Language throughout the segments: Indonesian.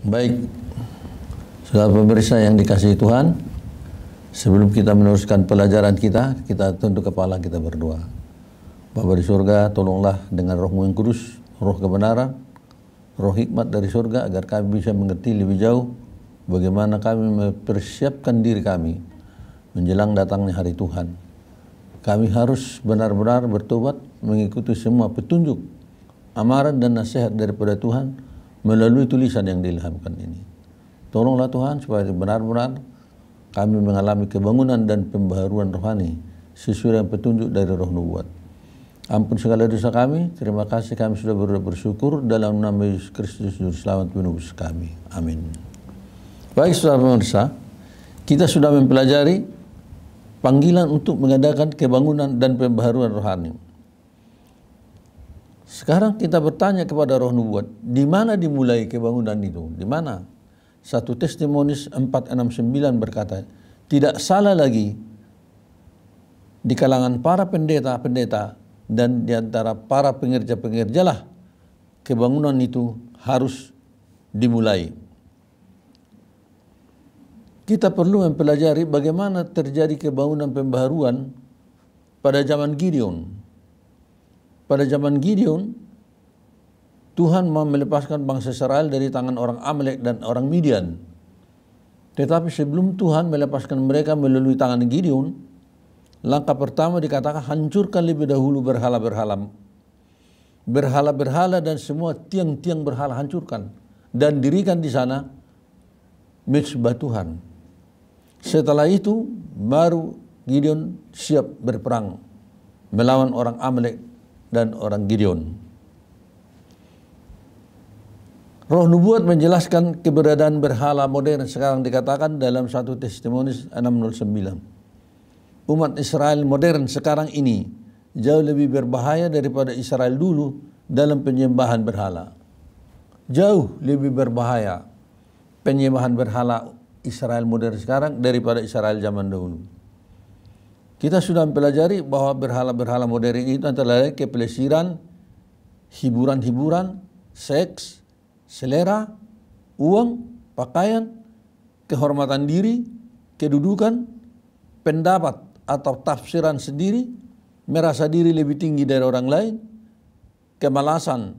Baik, saudara pemirsa yang dikasihi Tuhan, sebelum kita meneruskan pelajaran kita, kita tunduk kepala kita berdoa. Bapa di surga, tolonglah dengan rohmu yang kudus, roh kebenaran, roh hikmat dari surga, agar kami bisa mengerti lebih jauh bagaimana kami mempersiapkan diri kami menjelang datangnya hari Tuhan. Kami harus benar-benar bertobat mengikuti semua petunjuk, amaran dan nasihat daripada Tuhan, melalui tulisan yang diilhamkan ini. Tolonglah Tuhan supaya benar-benar kami mengalami kebangunan dan pembaharuan rohani sesuai dengan petunjuk dari roh nubuat. Ampun segala dosa kami, terima kasih kami sudah bersyukur dalam nama Yesus Kristus Juru Selamat menubus kami. Amin. Baik saudara pemirsa, kita sudah mempelajari panggilan untuk mengadakan kebangunan dan pembaharuan rohani. Sekarang kita bertanya kepada roh nubuat, di mana dimulai kebangunan itu? Di mana? Satu testimonis 469 berkata, tidak salah lagi di kalangan para pendeta-pendeta dan di antara para pengerja-pengerjalah kebangunan itu harus dimulai. Kita perlu mempelajari bagaimana terjadi kebangunan pembaharuan pada zaman Gideon pada zaman Gideon, Tuhan mau melepaskan bangsa Israel dari tangan orang Amalek dan orang Midian. Tetapi sebelum Tuhan melepaskan mereka melalui tangan Gideon, langkah pertama dikatakan hancurkan lebih dahulu berhala-berhala. Berhala-berhala dan semua tiang-tiang berhala hancurkan. Dan dirikan di sana mezbah Tuhan. Setelah itu baru Gideon siap berperang melawan orang Amalek dan orang Gideon. Roh nubuat menjelaskan keberadaan berhala modern sekarang dikatakan dalam satu testimonis 609. Umat Israel modern sekarang ini jauh lebih berbahaya daripada Israel dulu dalam penyembahan berhala. Jauh lebih berbahaya penyembahan berhala Israel modern sekarang daripada Israel zaman dahulu. Kita sudah mempelajari bahwa berhala-berhala modern itu antara lain kepelesiran, hiburan-hiburan, seks, selera, uang, pakaian, kehormatan diri, kedudukan, pendapat atau tafsiran sendiri, merasa diri lebih tinggi dari orang lain, kemalasan,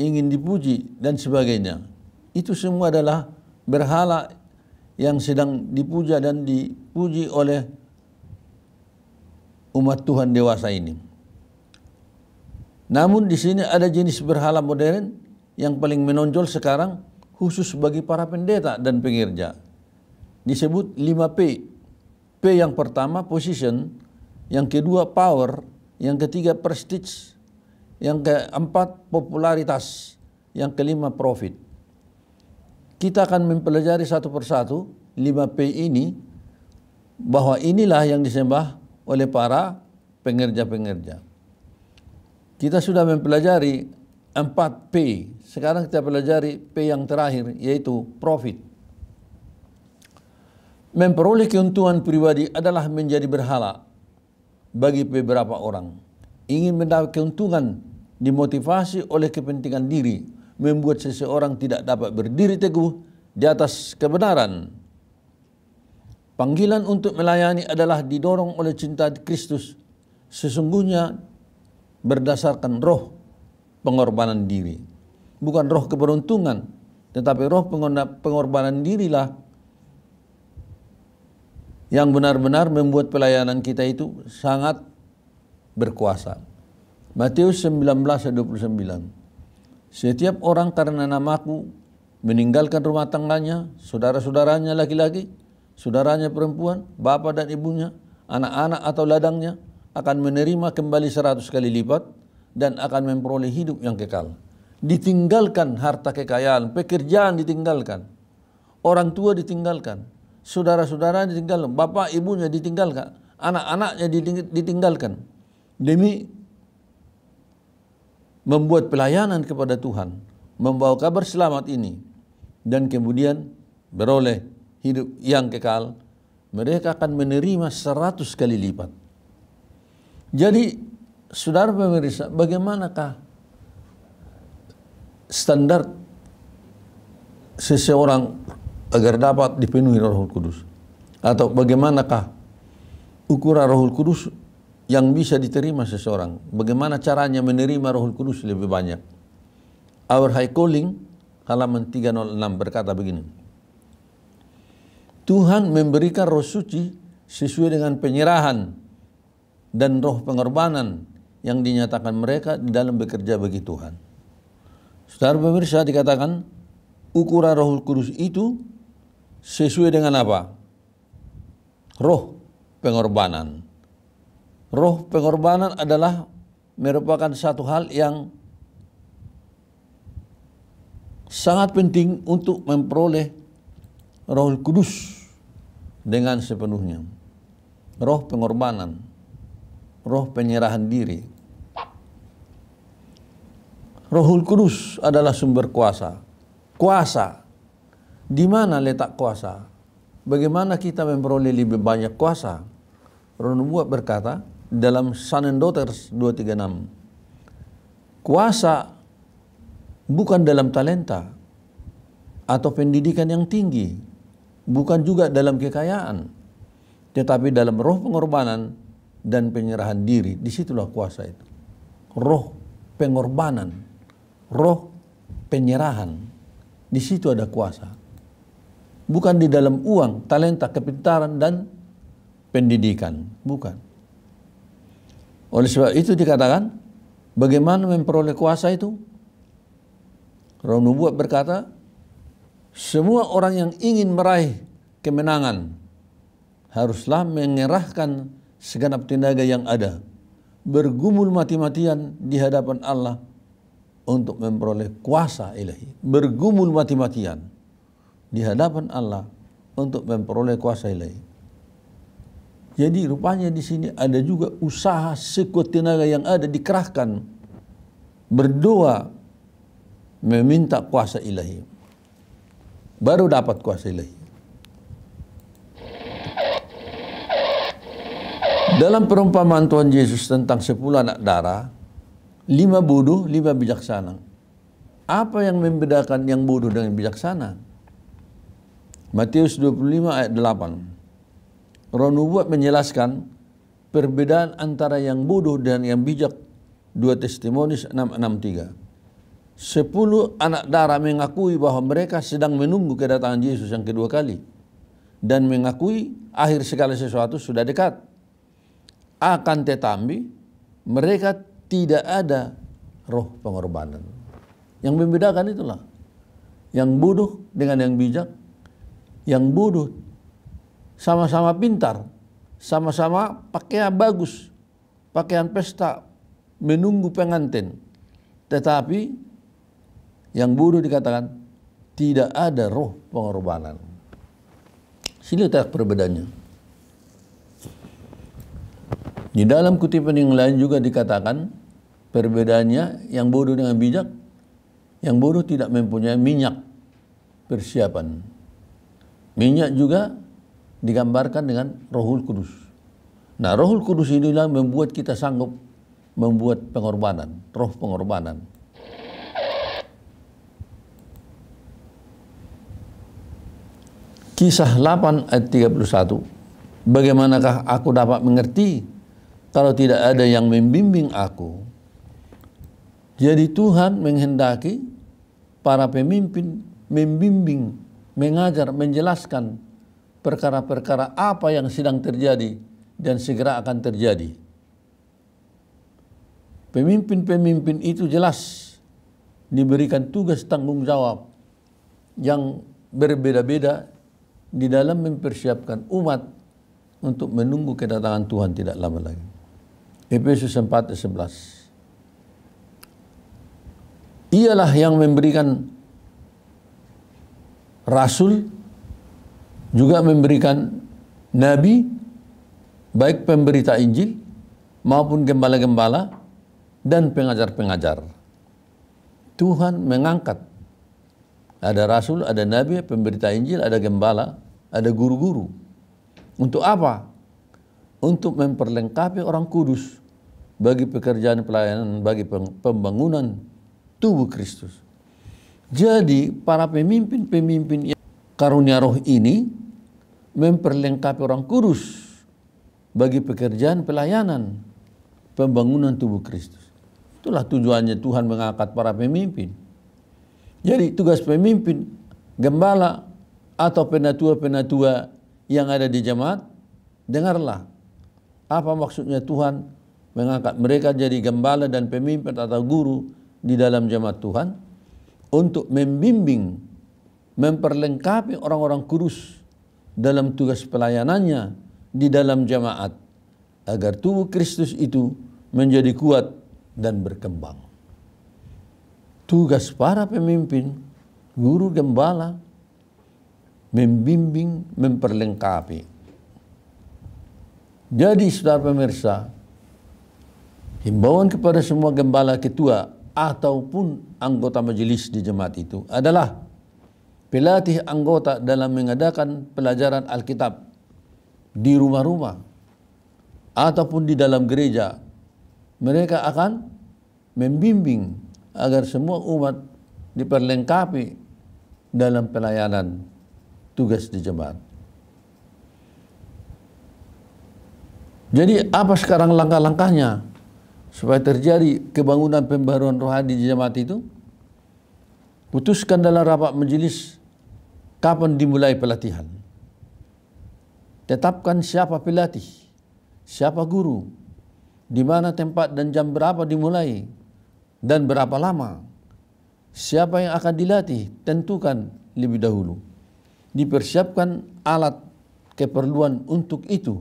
ingin dipuji, dan sebagainya. Itu semua adalah berhala yang sedang dipuja dan dipuji oleh umat Tuhan dewasa ini. Namun di sini ada jenis berhala modern yang paling menonjol sekarang khusus bagi para pendeta dan pengirja Disebut 5P. P yang pertama position, yang kedua power, yang ketiga prestige, yang keempat popularitas, yang kelima profit. Kita akan mempelajari satu persatu 5P ini bahwa inilah yang disembah oleh para pengerja-pengerja. Kita sudah mempelajari 4 P. Sekarang kita pelajari P yang terakhir yaitu profit. Memperoleh keuntungan pribadi adalah menjadi berhala bagi beberapa orang. Ingin mendapat keuntungan dimotivasi oleh kepentingan diri membuat seseorang tidak dapat berdiri teguh di atas kebenaran Panggilan untuk melayani adalah didorong oleh cinta Kristus. Sesungguhnya berdasarkan roh pengorbanan diri. Bukan roh keberuntungan, tetapi roh pengorbanan dirilah yang benar-benar membuat pelayanan kita itu sangat berkuasa. Matius 29. Setiap orang karena namaku meninggalkan rumah tangganya, saudara-saudaranya laki-laki, saudaranya perempuan, bapak dan ibunya, anak-anak atau ladangnya akan menerima kembali seratus kali lipat dan akan memperoleh hidup yang kekal. Ditinggalkan harta kekayaan, pekerjaan ditinggalkan, orang tua ditinggalkan, saudara-saudara ditinggalkan, bapak ibunya ditinggalkan, anak-anaknya ditinggalkan. Demi membuat pelayanan kepada Tuhan, membawa kabar selamat ini, dan kemudian beroleh hidup yang kekal, mereka akan menerima seratus kali lipat. Jadi, saudara pemirsa, bagaimanakah standar seseorang agar dapat dipenuhi Roh Kudus? Atau bagaimanakah ukuran Roh Kudus yang bisa diterima seseorang? Bagaimana caranya menerima Roh Kudus lebih banyak? Our High Calling halaman 306 berkata begini. Tuhan memberikan roh suci sesuai dengan penyerahan dan roh pengorbanan yang dinyatakan mereka dalam bekerja bagi Tuhan. Saudara pemirsa dikatakan ukuran roh kudus itu sesuai dengan apa? Roh pengorbanan. Roh pengorbanan adalah merupakan satu hal yang sangat penting untuk memperoleh roh kudus dengan sepenuhnya. Roh pengorbanan, roh penyerahan diri. Rohul Kudus adalah sumber kuasa. Kuasa. Di mana letak kuasa? Bagaimana kita memperoleh lebih banyak kuasa? Renubuat berkata dalam Son and 236. Kuasa bukan dalam talenta atau pendidikan yang tinggi, bukan juga dalam kekayaan, tetapi dalam roh pengorbanan dan penyerahan diri. Disitulah kuasa itu. Roh pengorbanan, roh penyerahan. Di situ ada kuasa. Bukan di dalam uang, talenta, kepintaran, dan pendidikan. Bukan. Oleh sebab itu dikatakan, bagaimana memperoleh kuasa itu? Roh nubuat berkata, semua orang yang ingin meraih kemenangan haruslah mengerahkan segenap tenaga yang ada, bergumul mati-matian di hadapan Allah untuk memperoleh kuasa ilahi, bergumul mati-matian di hadapan Allah untuk memperoleh kuasa ilahi. Jadi rupanya di sini ada juga usaha sekuat tenaga yang ada dikerahkan berdoa meminta kuasa ilahi baru dapat kuasa ilahi. Dalam perumpamaan Tuhan Yesus tentang sepuluh anak darah, lima bodoh, lima bijaksana. Apa yang membedakan yang bodoh dengan bijaksana? Matius 25 ayat 8. Roh menjelaskan perbedaan antara yang bodoh dan yang bijak. Dua Testimonis 663 sepuluh anak dara mengakui bahwa mereka sedang menunggu kedatangan Yesus yang kedua kali dan mengakui akhir segala sesuatu sudah dekat. Akan tetapi mereka tidak ada roh pengorbanan. Yang membedakan itulah yang bodoh dengan yang bijak, yang bodoh sama-sama pintar, sama-sama pakaian bagus, pakaian pesta, menunggu pengantin. Tetapi yang bodoh dikatakan tidak ada roh pengorbanan. Sini letak perbedaannya. Di dalam kutipan yang lain juga dikatakan perbedaannya yang bodoh dengan bijak, yang bodoh tidak mempunyai minyak persiapan. Minyak juga digambarkan dengan Rohul Kudus. Nah, Rohul Kudus inilah membuat kita sanggup membuat pengorbanan, roh pengorbanan. Kisah 8 ayat 31. Bagaimanakah aku dapat mengerti kalau tidak ada yang membimbing aku? Jadi Tuhan menghendaki para pemimpin membimbing, mengajar, menjelaskan perkara-perkara apa yang sedang terjadi dan segera akan terjadi. Pemimpin-pemimpin itu jelas diberikan tugas tanggung jawab yang berbeda-beda di dalam mempersiapkan umat untuk menunggu kedatangan Tuhan tidak lama lagi. Efesus 4 11. Ialah yang memberikan rasul juga memberikan nabi baik pemberita Injil maupun gembala-gembala dan pengajar-pengajar. Tuhan mengangkat ada rasul, ada nabi, pemberita Injil, ada gembala, ada guru-guru. Untuk apa? Untuk memperlengkapi orang kudus bagi pekerjaan pelayanan, bagi pembangunan tubuh Kristus. Jadi para pemimpin-pemimpin yang karunia roh ini memperlengkapi orang kudus bagi pekerjaan pelayanan pembangunan tubuh Kristus. Itulah tujuannya Tuhan mengangkat para pemimpin. Jadi tugas pemimpin, gembala atau penatua-penatua yang ada di jemaat, dengarlah apa maksudnya Tuhan mengangkat mereka jadi gembala dan pemimpin atau guru di dalam jemaat Tuhan untuk membimbing, memperlengkapi orang-orang kurus dalam tugas pelayanannya di dalam jemaat agar tubuh Kristus itu menjadi kuat dan berkembang tugas para pemimpin, guru gembala, membimbing, memperlengkapi. Jadi saudara pemirsa, himbauan kepada semua gembala ketua ataupun anggota majelis di jemaat itu adalah pelatih anggota dalam mengadakan pelajaran Alkitab di rumah-rumah ataupun di dalam gereja. Mereka akan membimbing agar semua umat diperlengkapi dalam pelayanan tugas di jemaat. Jadi apa sekarang langkah-langkahnya supaya terjadi kebangunan pembaruan rohani di jemaat itu? Putuskan dalam rapat majelis kapan dimulai pelatihan. Tetapkan siapa pelatih, siapa guru, di mana tempat dan jam berapa dimulai dan berapa lama. Siapa yang akan dilatih? Tentukan lebih dahulu. Dipersiapkan alat keperluan untuk itu.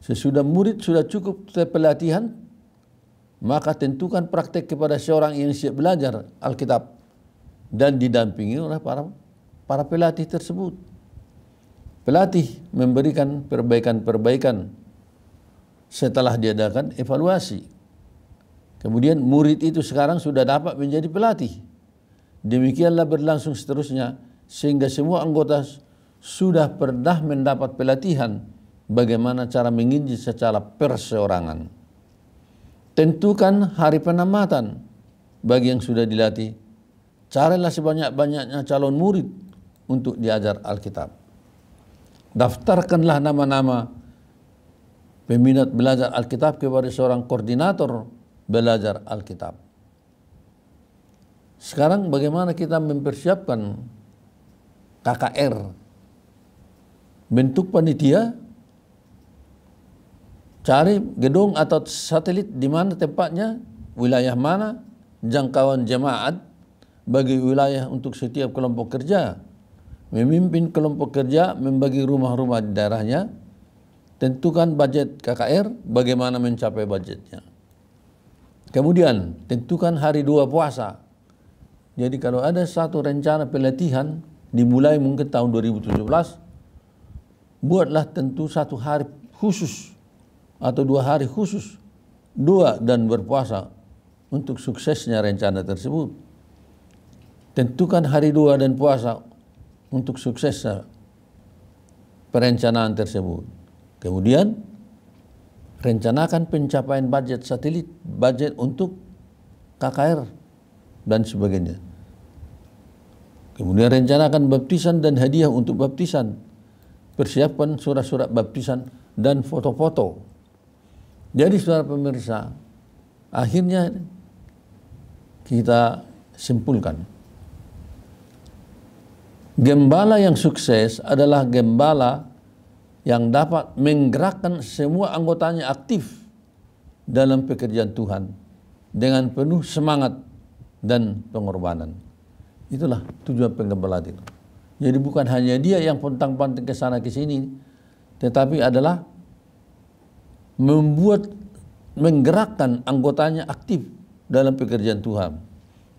Sesudah murid sudah cukup pelatihan, maka tentukan praktek kepada seorang yang siap belajar Alkitab dan didampingi oleh para para pelatih tersebut. Pelatih memberikan perbaikan-perbaikan setelah diadakan evaluasi. Kemudian murid itu sekarang sudah dapat menjadi pelatih. Demikianlah berlangsung seterusnya sehingga semua anggota sudah pernah mendapat pelatihan bagaimana cara menginjil secara perseorangan. Tentukan hari penamatan bagi yang sudah dilatih. Carilah sebanyak-banyaknya calon murid untuk diajar Alkitab. Daftarkanlah nama-nama peminat belajar Alkitab kepada seorang koordinator belajar Alkitab. Sekarang bagaimana kita mempersiapkan KKR? Bentuk panitia, cari gedung atau satelit di mana tempatnya, wilayah mana, jangkauan jemaat bagi wilayah untuk setiap kelompok kerja. Memimpin kelompok kerja, membagi rumah-rumah di daerahnya, tentukan budget KKR, bagaimana mencapai budgetnya. Kemudian tentukan hari dua puasa. Jadi kalau ada satu rencana pelatihan dimulai mungkin tahun 2017, buatlah tentu satu hari khusus atau dua hari khusus dua dan berpuasa untuk suksesnya rencana tersebut. Tentukan hari dua dan puasa untuk suksesnya perencanaan tersebut. Kemudian rencanakan pencapaian budget satelit, budget untuk KKR dan sebagainya. Kemudian rencanakan baptisan dan hadiah untuk baptisan. persiapan surat-surat baptisan dan foto-foto. Jadi saudara pemirsa, akhirnya kita simpulkan. Gembala yang sukses adalah gembala yang dapat menggerakkan semua anggotanya aktif dalam pekerjaan Tuhan dengan penuh semangat dan pengorbanan. Itulah tujuan penggembalaan itu. Jadi bukan hanya dia yang pontang-panting ke sana ke sini, tetapi adalah membuat menggerakkan anggotanya aktif dalam pekerjaan Tuhan,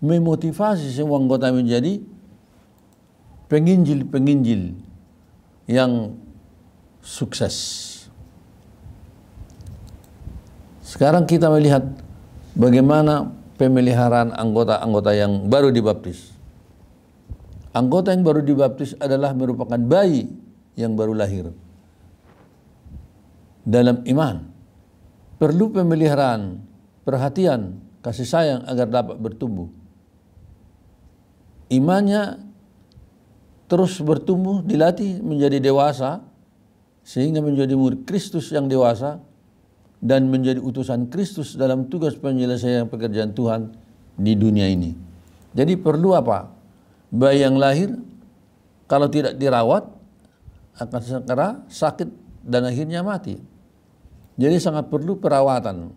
memotivasi semua anggota menjadi penginjil-penginjil yang sukses. Sekarang kita melihat bagaimana pemeliharaan anggota-anggota yang baru dibaptis. Anggota yang baru dibaptis adalah merupakan bayi yang baru lahir. Dalam iman, perlu pemeliharaan, perhatian, kasih sayang agar dapat bertumbuh. Imannya terus bertumbuh, dilatih menjadi dewasa, sehingga menjadi murid Kristus yang dewasa dan menjadi utusan Kristus dalam tugas penyelesaian pekerjaan Tuhan di dunia ini. Jadi perlu apa? Bayi yang lahir kalau tidak dirawat akan segera sakit dan akhirnya mati. Jadi sangat perlu perawatan.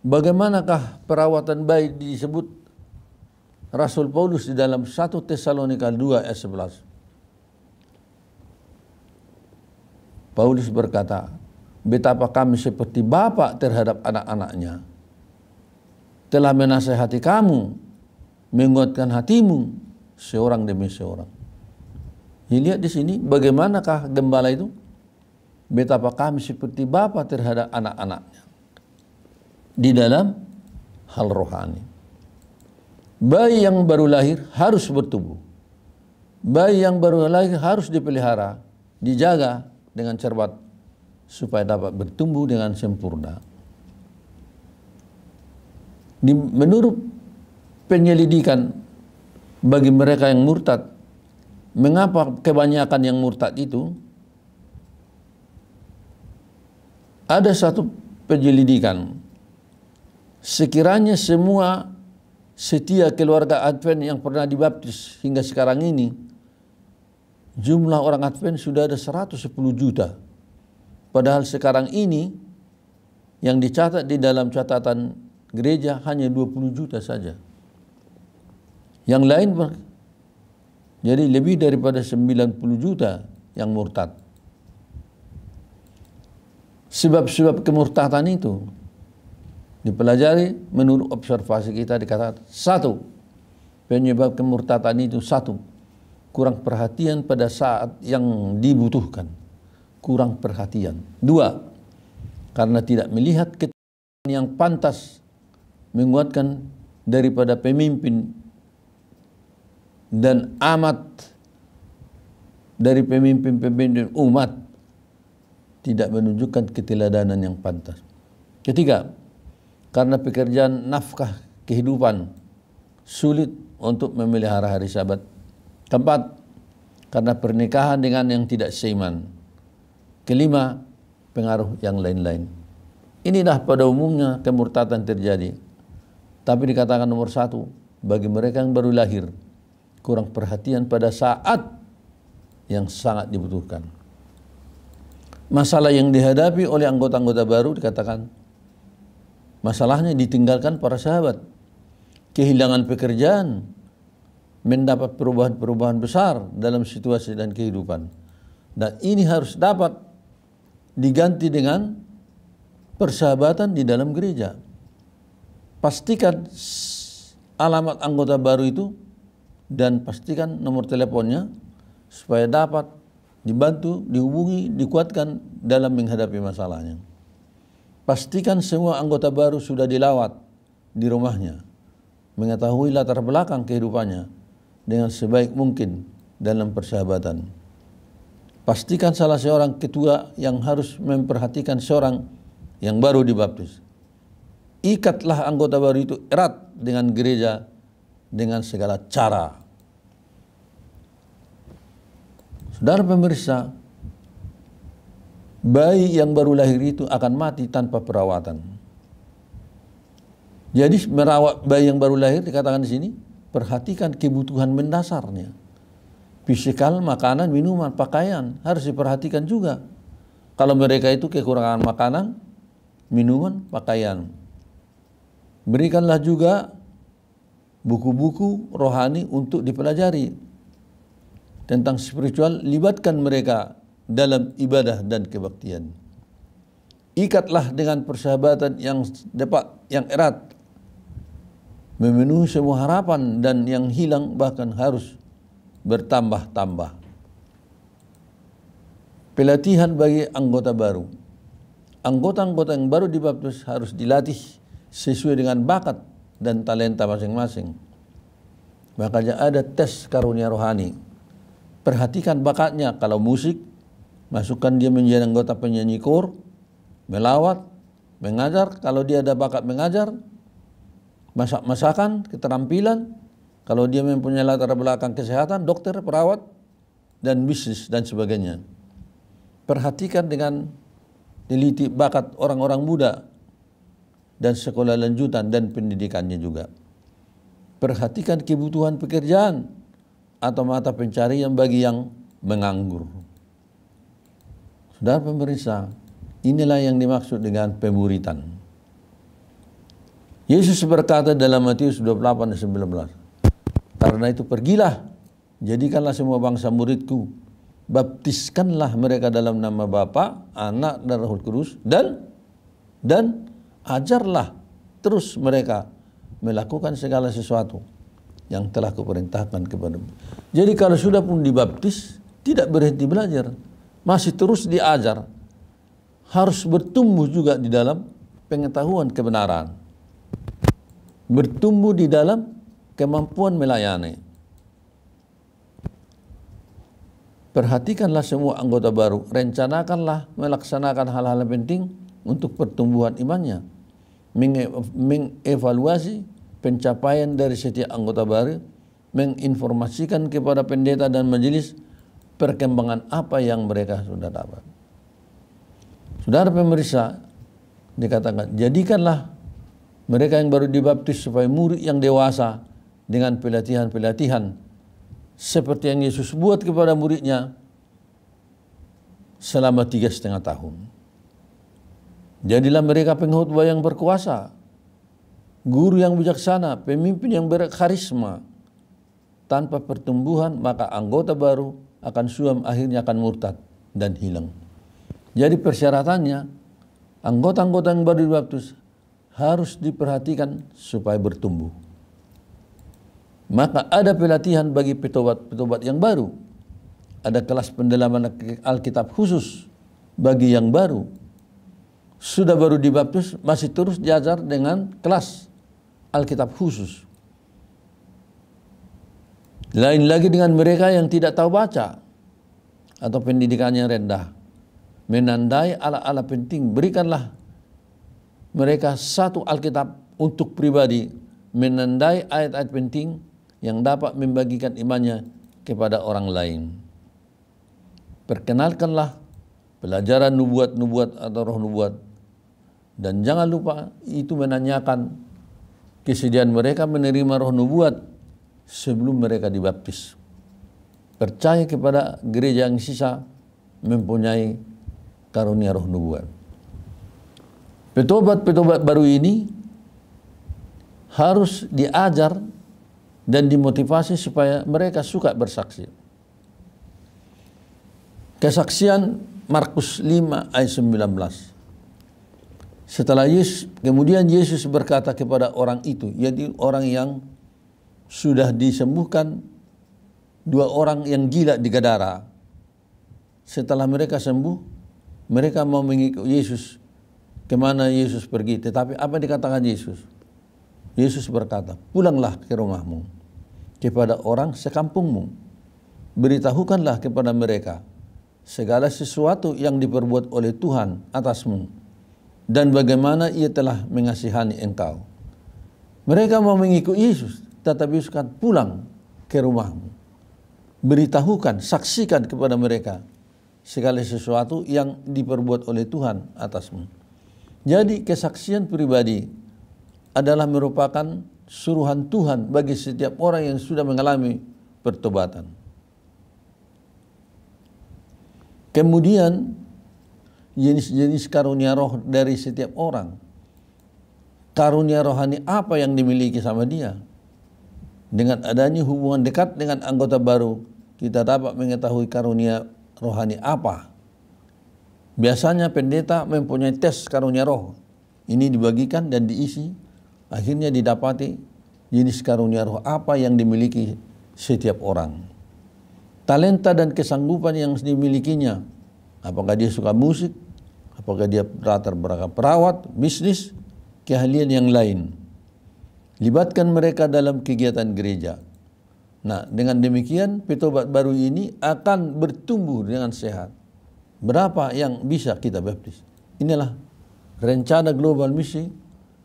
Bagaimanakah perawatan bayi disebut Rasul Paulus di dalam 1 Tesalonika 2 ayat 11? Paulus berkata, betapa kami seperti bapak terhadap anak-anaknya. Telah menasehati kamu, menguatkan hatimu, seorang demi seorang. Ini lihat di sini bagaimanakah gembala itu? Betapa kami seperti bapak terhadap anak-anaknya. Di dalam hal rohani. Bayi yang baru lahir harus bertumbuh. Bayi yang baru lahir harus dipelihara, dijaga, dengan cermat supaya dapat bertumbuh dengan sempurna. Di, menurut penyelidikan bagi mereka yang murtad, mengapa kebanyakan yang murtad itu? Ada satu penyelidikan. Sekiranya semua setia keluarga Advent yang pernah dibaptis hingga sekarang ini jumlah orang Advent sudah ada 110 juta. Padahal sekarang ini yang dicatat di dalam catatan gereja hanya 20 juta saja. Yang lain jadi lebih daripada 90 juta yang murtad. Sebab-sebab kemurtadan itu dipelajari menurut observasi kita dikatakan satu penyebab kemurtadan itu satu kurang perhatian pada saat yang dibutuhkan. Kurang perhatian. Dua, karena tidak melihat keterangan yang pantas menguatkan daripada pemimpin dan amat dari pemimpin-pemimpin umat tidak menunjukkan keteladanan yang pantas. Ketiga, karena pekerjaan nafkah kehidupan sulit untuk memelihara hari sabat Keempat, karena pernikahan dengan yang tidak seiman. Kelima, pengaruh yang lain-lain. Inilah pada umumnya kemurtatan terjadi. Tapi dikatakan nomor satu, bagi mereka yang baru lahir, kurang perhatian pada saat yang sangat dibutuhkan. Masalah yang dihadapi oleh anggota-anggota baru dikatakan, masalahnya ditinggalkan para sahabat, kehilangan pekerjaan, mendapat perubahan-perubahan besar dalam situasi dan kehidupan. Dan ini harus dapat diganti dengan persahabatan di dalam gereja. Pastikan alamat anggota baru itu dan pastikan nomor teleponnya supaya dapat dibantu, dihubungi, dikuatkan dalam menghadapi masalahnya. Pastikan semua anggota baru sudah dilawat di rumahnya, mengetahui latar belakang kehidupannya, dengan sebaik mungkin dalam persahabatan. Pastikan salah seorang ketua yang harus memperhatikan seorang yang baru dibaptis. Ikatlah anggota baru itu erat dengan gereja dengan segala cara. Saudara pemirsa, bayi yang baru lahir itu akan mati tanpa perawatan. Jadi merawat bayi yang baru lahir dikatakan di sini Perhatikan kebutuhan mendasarnya. Fisikal, makanan, minuman, pakaian harus diperhatikan juga. Kalau mereka itu kekurangan makanan, minuman, pakaian. Berikanlah juga buku-buku rohani untuk dipelajari. Tentang spiritual, libatkan mereka dalam ibadah dan kebaktian. Ikatlah dengan persahabatan yang dapat, yang erat memenuhi semua harapan dan yang hilang bahkan harus bertambah-tambah. Pelatihan bagi anggota baru. Anggota-anggota yang baru dibaptis harus dilatih sesuai dengan bakat dan talenta masing-masing. Makanya ada tes karunia rohani. Perhatikan bakatnya. Kalau musik, masukkan dia menjadi anggota penyanyi kor, melawat, mengajar. Kalau dia ada bakat mengajar, masak-masakan, keterampilan, kalau dia mempunyai latar belakang kesehatan, dokter, perawat, dan bisnis dan sebagainya. Perhatikan dengan teliti bakat orang-orang muda dan sekolah lanjutan dan pendidikannya juga. Perhatikan kebutuhan pekerjaan atau mata pencari yang bagi yang menganggur. Saudara pemeriksa, inilah yang dimaksud dengan pemuritan. Yesus berkata dalam Matius 28 dan 19, Karena itu pergilah, jadikanlah semua bangsa muridku, baptiskanlah mereka dalam nama Bapa, Anak dan Roh Kudus dan dan ajarlah terus mereka melakukan segala sesuatu yang telah kuperintahkan kepada Jadi kalau sudah pun dibaptis, tidak berhenti belajar, masih terus diajar, harus bertumbuh juga di dalam pengetahuan kebenaran bertumbuh di dalam kemampuan melayani. Perhatikanlah semua anggota baru, rencanakanlah melaksanakan hal-hal penting untuk pertumbuhan imannya. Mengevaluasi pencapaian dari setiap anggota baru, menginformasikan kepada pendeta dan majelis perkembangan apa yang mereka sudah dapat. Saudara pemeriksa dikatakan, jadikanlah mereka yang baru dibaptis supaya murid yang dewasa dengan pelatihan-pelatihan seperti yang Yesus buat kepada muridnya selama tiga setengah tahun. Jadilah mereka pengkhotbah yang berkuasa, guru yang bijaksana, pemimpin yang berkarisma. Tanpa pertumbuhan maka anggota baru akan suam akhirnya akan murtad dan hilang. Jadi persyaratannya anggota-anggota yang baru dibaptis harus diperhatikan supaya bertumbuh. Maka ada pelatihan bagi petobat-petobat yang baru. Ada kelas pendalaman Alkitab khusus bagi yang baru. Sudah baru dibaptis, masih terus diajar dengan kelas Alkitab khusus. Lain lagi dengan mereka yang tidak tahu baca atau pendidikannya rendah. Menandai ala-ala penting, berikanlah mereka satu Alkitab untuk pribadi menandai ayat-ayat penting yang dapat membagikan imannya kepada orang lain. Perkenalkanlah pelajaran nubuat-nubuat atau roh nubuat dan jangan lupa itu menanyakan kesediaan mereka menerima roh nubuat sebelum mereka dibaptis. Percaya kepada gereja yang sisa mempunyai karunia roh nubuat. Petobat-petobat baru ini harus diajar dan dimotivasi supaya mereka suka bersaksi. Kesaksian Markus 5 ayat 19. Setelah Yesus, kemudian Yesus berkata kepada orang itu, yaitu orang yang sudah disembuhkan dua orang yang gila di Gadara. Setelah mereka sembuh, mereka mau mengikuti Yesus kemana Yesus pergi. Tetapi apa yang dikatakan Yesus? Yesus berkata, pulanglah ke rumahmu, kepada orang sekampungmu. Beritahukanlah kepada mereka segala sesuatu yang diperbuat oleh Tuhan atasmu dan bagaimana ia telah mengasihani engkau. Mereka mau mengikut Yesus, tetapi Yesus kata, pulang ke rumahmu. Beritahukan, saksikan kepada mereka segala sesuatu yang diperbuat oleh Tuhan atasmu. Jadi kesaksian pribadi adalah merupakan suruhan Tuhan bagi setiap orang yang sudah mengalami pertobatan. Kemudian jenis-jenis karunia roh dari setiap orang. Karunia rohani apa yang dimiliki sama dia? Dengan adanya hubungan dekat dengan anggota baru, kita dapat mengetahui karunia rohani apa Biasanya pendeta mempunyai tes karunia roh. Ini dibagikan dan diisi. Akhirnya didapati jenis karunia roh apa yang dimiliki setiap orang. Talenta dan kesanggupan yang dimilikinya. Apakah dia suka musik? Apakah dia latar belakang perawat, bisnis, keahlian yang lain. Libatkan mereka dalam kegiatan gereja. Nah, dengan demikian petobat baru ini akan bertumbuh dengan sehat. Berapa yang bisa kita baptis? Inilah rencana global misi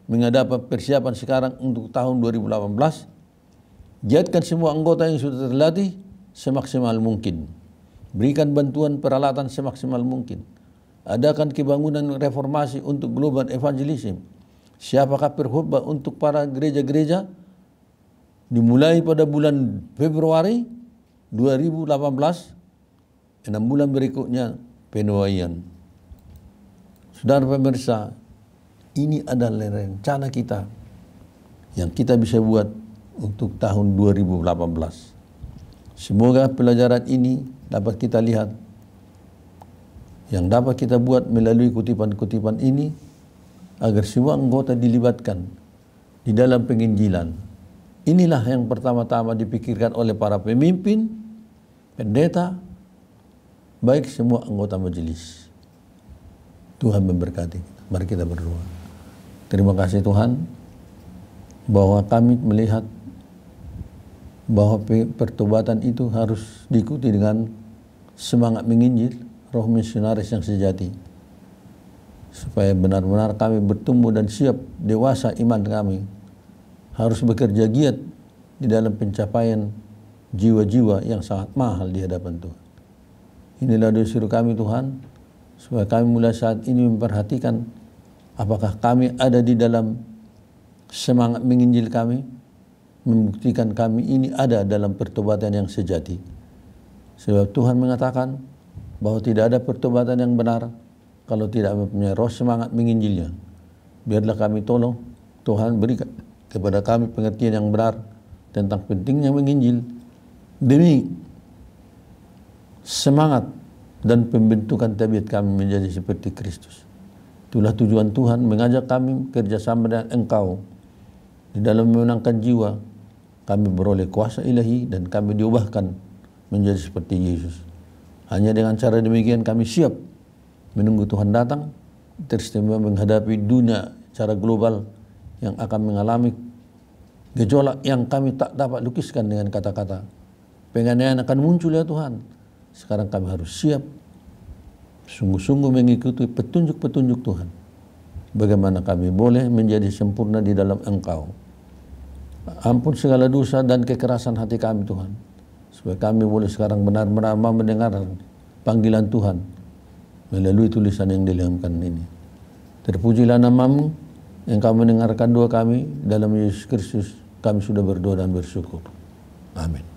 menghadapi persiapan sekarang untuk tahun 2018. Jadikan semua anggota yang sudah terlatih semaksimal mungkin. Berikan bantuan peralatan semaksimal mungkin. Adakan kebangunan reformasi untuk global evangelism. Siapakah perhubah untuk para gereja-gereja? Dimulai pada bulan Februari 2018, enam bulan berikutnya penuaian. Saudara pemirsa, ini adalah rencana kita yang kita bisa buat untuk tahun 2018. Semoga pelajaran ini dapat kita lihat yang dapat kita buat melalui kutipan-kutipan ini agar semua anggota dilibatkan di dalam penginjilan. Inilah yang pertama-tama dipikirkan oleh para pemimpin, pendeta, baik semua anggota majelis. Tuhan memberkati Mari kita berdoa. Terima kasih Tuhan bahwa kami melihat bahwa pertobatan itu harus diikuti dengan semangat menginjil roh misionaris yang sejati supaya benar-benar kami bertumbuh dan siap dewasa iman kami harus bekerja giat di dalam pencapaian jiwa-jiwa yang sangat mahal di hadapan Tuhan. Inilah dosir kami Tuhan, supaya kami mulai saat ini memperhatikan apakah kami ada di dalam semangat menginjil kami, membuktikan kami ini ada dalam pertobatan yang sejati. Sebab Tuhan mengatakan bahwa tidak ada pertobatan yang benar kalau tidak mempunyai roh semangat menginjilnya. Biarlah kami tolong Tuhan berikan kepada kami pengertian yang benar tentang pentingnya menginjil demi semangat dan pembentukan tabiat kami menjadi seperti Kristus. Itulah tujuan Tuhan mengajak kami kerjasama dengan Engkau di dalam memenangkan jiwa. Kami beroleh kuasa ilahi dan kami diubahkan menjadi seperti Yesus. Hanya dengan cara demikian kami siap menunggu Tuhan datang, teristimewa menghadapi dunia cara global yang akan mengalami gejolak yang kami tak dapat lukiskan dengan kata-kata. Penganiayaan akan muncul ya Tuhan sekarang kami harus siap sungguh-sungguh mengikuti petunjuk-petunjuk Tuhan. Bagaimana kami boleh menjadi sempurna di dalam Engkau. Ampun segala dosa dan kekerasan hati kami Tuhan. Supaya kami boleh sekarang benar-benar mendengar panggilan Tuhan melalui tulisan yang dilihamkan ini. Terpujilah namamu yang kami mendengarkan doa kami dalam Yesus Kristus kami sudah berdoa dan bersyukur. Amin.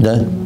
да?